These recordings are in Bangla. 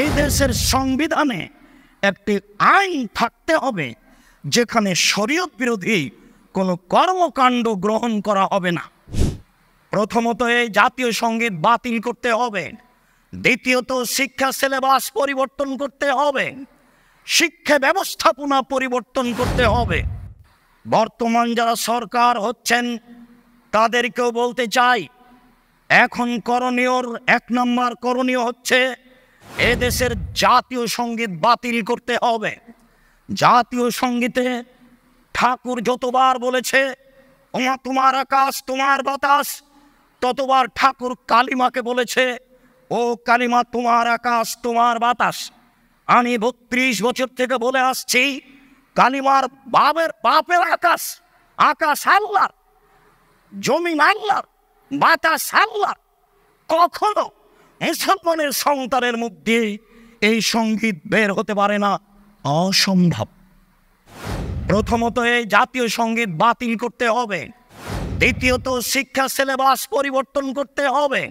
এই দেশের সংবিধানে একটি আইন থাকতে হবে যেখানে শরীয়ত বিরোধী কোনো কর্মকাণ্ড গ্রহণ করা হবে না প্রথমত এই জাতীয় সঙ্গীত বাতিল করতে হবে দ্বিতীয়ত শিক্ষা সিলেবাস পরিবর্তন করতে হবে শিক্ষা ব্যবস্থাপনা পরিবর্তন করতে হবে বর্তমান যারা সরকার হচ্ছেন তাদেরকেও বলতে চাই এখন করণীয়র এক নম্বর করণীয় হচ্ছে এদেশের জাতীয় সঙ্গীত বাতিল করতে হবে জাতীয় সঙ্গীতে ঠাকুর যতবার বলেছে তোমার আকাশ তোমার বাতাস ততবার ঠাকুর কালিমাকে বলেছে ও কালিমা তোমার আকাশ তোমার বাতাস আমি বত্রিশ বছর থেকে বলে আসছি কালিমার বাবের বাপের আকাশ আকাশ আল্লাহ জমি মাল্লার বাতাস আল্লাহ কখনো মুসলমানের সন্তানের মধ্যে এই সঙ্গীত বের হতে পারে না অসম্ভব প্রথমত এই জাতীয় সঙ্গীত বাতিল করতে হবে দ্বিতীয়ত শিক্ষা সিলেবাস পরিবর্তন করতে হবে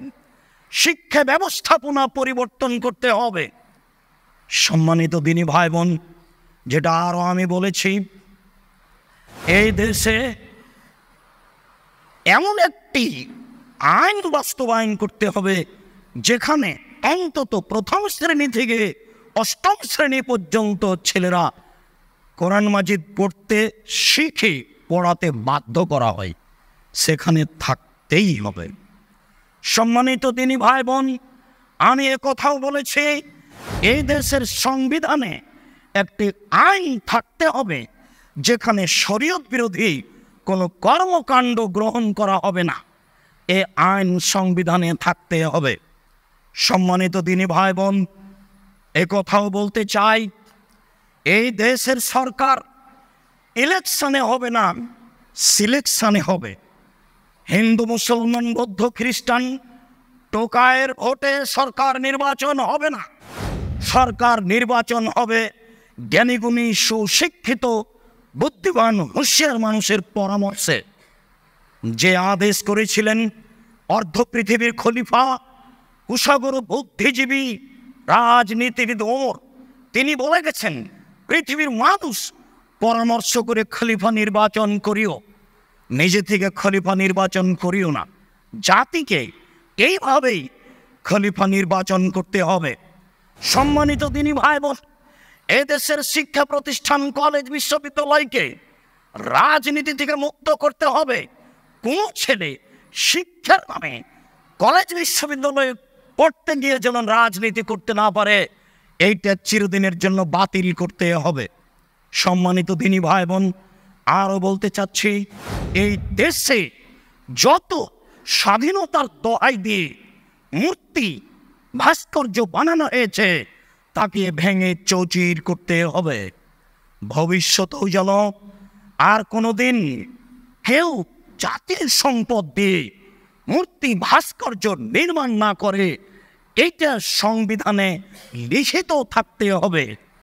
শিক্ষা ব্যবস্থাপনা পরিবর্তন করতে হবে সম্মানিত দিনী ভাই বোন যেটা আরও আমি বলেছি এই দেশে এমন একটি আইন বাস্তবায়ন করতে হবে যেখানে অন্তত প্রথম শ্রেণী থেকে অষ্টম শ্রেণী পর্যন্ত ছেলেরা কোরআন মাজিদ পড়তে শিখে পড়াতে বাধ্য করা হয় সেখানে থাকতেই হবে সম্মানিত তিনি ভাই বোন আমি কথাও বলেছি এই দেশের সংবিধানে একটি আইন থাকতে হবে যেখানে শরীয়ত বিরোধী কোনো কর্মকাণ্ড গ্রহণ করা হবে না এ আইন সংবিধানে থাকতে হবে সম্মানিত দিনী ভাই বোন কথাও বলতে চাই এই দেশের সরকার ইলেকশানে হবে না সিলেকশানে হবে হিন্দু মুসলমান বৌদ্ধ খ্রিস্টান টোকায়ের ভোটে সরকার নির্বাচন হবে না সরকার নির্বাচন হবে জ্ঞানীগুণী সুশিক্ষিত বুদ্ধিমান হুঁশিয়ার মানুষের পরামর্শে যে আদেশ করেছিলেন অর্ধ পৃথিবীর খলিফা কুশাগর বুদ্ধিজীবী রাজনীতির ওর তিনি বলে গেছেন পৃথিবীর মানুষ পরামর্শ করে খলিফা নির্বাচন করিও নিজে থেকে খলিফা নির্বাচন করিও না জাতিকে এইভাবেই খলিফা নির্বাচন করতে হবে সম্মানিত তিনি ভাই বোন এদেশের শিক্ষা প্রতিষ্ঠান কলেজ বিশ্ববিদ্যালয়কে রাজনীতি থেকে মুক্ত করতে হবে কোন ছেলে শিক্ষার নামে কলেজ বিশ্ববিদ্যালয়ে পড়তে গিয়ে যেন রাজনীতি করতে না পারে এইটা চিরদিনের জন্য বাতিল করতে হবে সম্মানিত দিনী ভাই বোন আরও বলতে চাচ্ছি এই দেশে যত স্বাধীনতার দোহাই দিয়ে মূর্তি ভাস্কর্য বানানো হয়েছে তাকে ভেঙে চৌচির করতে হবে ভবিষ্যতেও যেন আর কোনো দিন কেউ জাতির সম্পদ দিয়ে মূর্তি ভাস্কর্য নির্মাণ না করে এটা সংবিধানে লিখিত থাকতে হবে